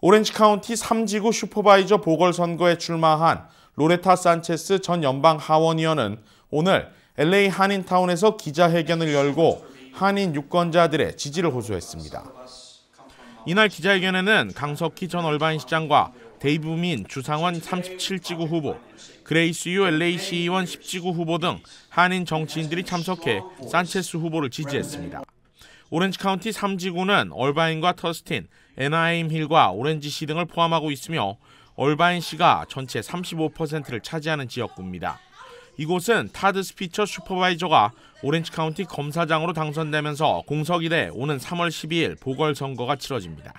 오렌지 카운티 3지구 슈퍼바이저 보궐선거에 출마한 로레타 산체스 전 연방 하원의원은 오늘 LA 한인타운에서 기자회견을 열고 한인 유권자들의 지지를 호소했습니다. 이날 기자회견에는 강석희 전 얼바인시장과 데이브민 주상원 37지구 후보, 그레이스 유 LA 시의원 10지구 후보 등 한인 정치인들이 참석해 산체스 후보를 지지했습니다. 오렌지 카운티 3지구는 얼바인과 터스틴, 에나임 힐과 오렌지시 등을 포함하고 있으며 얼바인시가 전체 35%를 차지하는 지역구입니다. 이곳은 타드 스피처 슈퍼바이저가 오렌지 카운티 검사장으로 당선되면서 공석이 돼 오는 3월 12일 보궐선거가 치러집니다.